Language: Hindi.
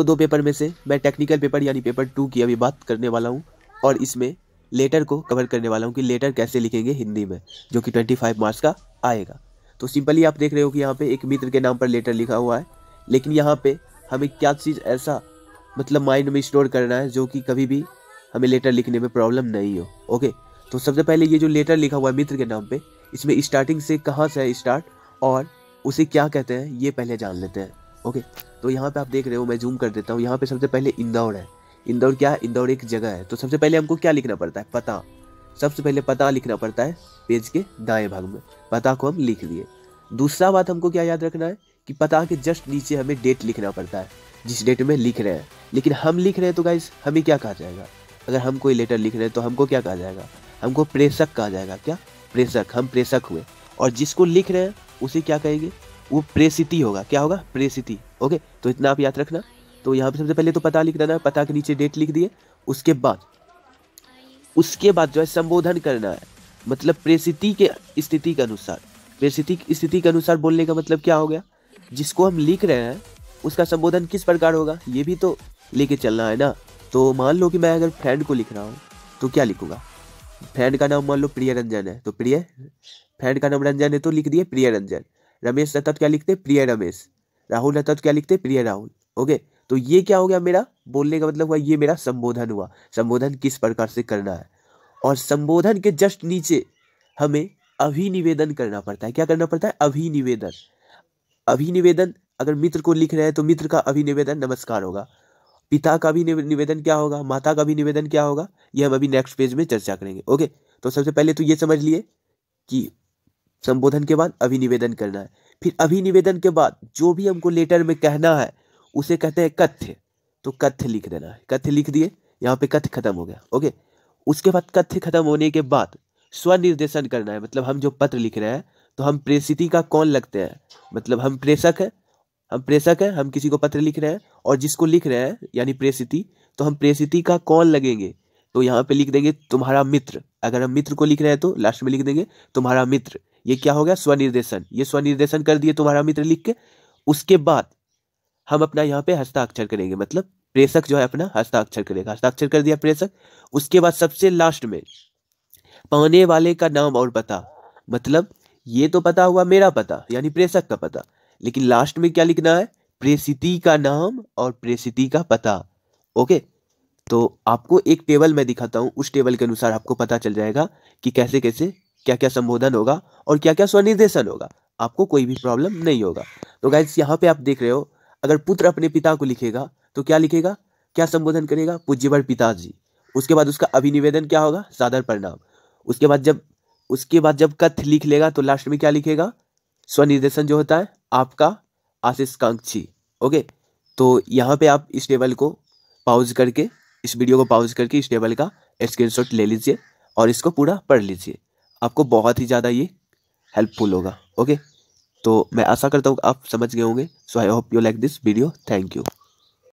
वो दो पेपर में से मैं टेक्निकल पेपर यानी पेपर टू की अभी बात करने वाला हूँ और इसमें लेटर को कवर करने वाला हूँ कि लेटर कैसे लिखेंगे हिंदी में जो कि ट्वेंटी फाइव मार्च का आएगा तो सिंपली आप देख रहे हो कि यहाँ पे एक मित्र के नाम पर लेटर लिखा हुआ है लेकिन यहाँ पे हमें क्या चीज़ ऐसा मतलब माइंड में स्टोर करना है जो कि कभी भी हमें लेटर लिखने में प्रॉब्लम नहीं हो ओके तो सबसे पहले ये जो लेटर लिखा हुआ है मित्र के नाम पर इसमें स्टार्टिंग से कहाँ से है स्टार्ट और उसे क्या कहते हैं ये पहले जान लेते हैं ओके तो यहाँ पे आप देख रहे हो मैं जूम कर देता हूँ यहाँ पे सबसे पहले इंदौर है इंदौर क्या है इंदौर एक जगह है तो सबसे पहले हमको क्या लिखना पड़ता है पता सबसे पहले पता लिखना पड़ता है पेज के दाएं भाग में पता को हम लिख दिए दूसरा बात हमको क्या याद रखना है कि पता के जस्ट नीचे हमें डेट लिखना पड़ता है जिस डेट में लिख रहे हैं लेकिन हम लिख रहे हैं तो गाइज हमें क्या कहा जाएगा अगर हम कोई लेटर लिख रहे हैं तो हमको क्या कहा जाएगा हमको प्रेषक कहा जाएगा क्या प्रेषक हम प्रेषक हुए और जिसको लिख रहे हैं उसे क्या कहेंगे वो प्रेसिति होगा क्या होगा प्रेसिति ओके तो इतना आप याद रखना तो यहाँ पे सबसे पहले तो पता लिख देना है पता के नीचे डेट लिख दिए उसके बाद उसके बाद जो है संबोधन करना है मतलब प्रेसिति के स्थिति के अनुसार प्रेसिति की स्थिति के अनुसार बोलने का मतलब क्या हो गया जिसको हम लिख रहे हैं उसका संबोधन किस प्रकार होगा ये भी तो लेके चलना है ना तो मान लो कि मैं अगर फ्रेंड को लिख रहा हूँ तो क्या लिखूंगा फ्रेंड का नाम मान लो प्रिय रंजन है तो प्रिय फ्रेंड का नाम रंजन है तो लिख दिए प्रिय रंजन रमेश रतत क्या लिखते हैं प्रिय रमेश राहुल रतत क्या लिखते हैं प्रिय राहुल ओके तो ये क्या हो गया मेरा बोलने का मतलब हुआ ये मेरा संबोधन हुआ संबोधन किस प्रकार से करना है और संबोधन के जस्ट नीचे हमें अभिनिवेदन करना पड़ता है क्या करना पड़ता है अभिनिवेदन अभिनिवेदन अगर मित्र को लिख रहे हैं तो मित्र का अभिनिवेदन नमस्कार होगा पिता का भी निवेदन क्या होगा माता का भी निवेदन क्या होगा ये हम अभी नेक्स्ट पेज में चर्चा करेंगे ओके तो सबसे पहले तो ये समझ लिए कि संबोधन के बाद अभिनिवेदन करना है फिर अभिनिवेदन के बाद जो भी हमको लेटर में कहना है उसे कहते हैं कथ्य तो कथ्य लिख देना है कथ्य लिख दिए यहाँ पे कथ्य खत्म हो गया ओके उसके बाद कथ्य खत्म होने के बाद स्वनिर्देशन करना है मतलब हम जो पत्र लिख रहे हैं तो हम प्रेसिति का कौन लगते हैं मतलब हम प्रेषक हैं हम प्रेषक हैं हम किसी को पत्र लिख रहे हैं और जिसको लिख रहे हैं यानी प्रेसिति तो हम प्रेसिति का कौन लगेंगे तो यहाँ पे लिख देंगे तुम्हारा मित्र अगर हम मित्र को लिख रहे हैं तो लास्ट में लिख देंगे तुम्हारा मित्र ये क्या हो गया स्वनिर्देशन ये स्वनिर्देशन कर दिए तुम्हारा मित्र लिख के उसके बाद हम अपना यहाँ पे हस्ताक्षर करेंगे मतलब प्रेषक जो है अपना हस्ताक्षर करेगा हस्ताक्षर कर दिया प्रेषक उसके बाद सबसे लास्ट में पाने वाले का नाम और पता मतलब ये तो पता हुआ मेरा पता यानी प्रेषक का पता लेकिन लास्ट में क्या लिखना है प्रेषिति का नाम और प्रेषिति का पता ओके तो आपको एक टेबल मैं दिखाता हूँ उस टेबल के अनुसार आपको पता चल जाएगा कि कैसे कैसे क्या क्या संबोधन होगा और क्या क्या स्वनिर्देशन होगा आपको कोई भी प्रॉब्लम नहीं होगा तो गाइज यहाँ पे आप देख रहे हो अगर पुत्र अपने पिता को लिखेगा तो क्या लिखेगा क्या संबोधन करेगा पूज्यवर पिताजी उसके बाद उसका अभिनिवेदन क्या होगा सादर परिणाम उसके बाद जब उसके बाद जब कथ लिख लेगा तो लास्ट में क्या लिखेगा स्वनिर्देशन जो होता है आपका आशीषकांक्षी ओके तो यहाँ पे आप इस टेबल को पाउज करके इस वीडियो को पाउज करके इस टेबल का स्क्रीनशॉट ले लीजिए और इसको पूरा पढ़ लीजिए आपको बहुत ही ज़्यादा ये हेल्पफुल होगा ओके तो मैं आशा करता हूँ आप समझ गए होंगे so I hope you like this video thank you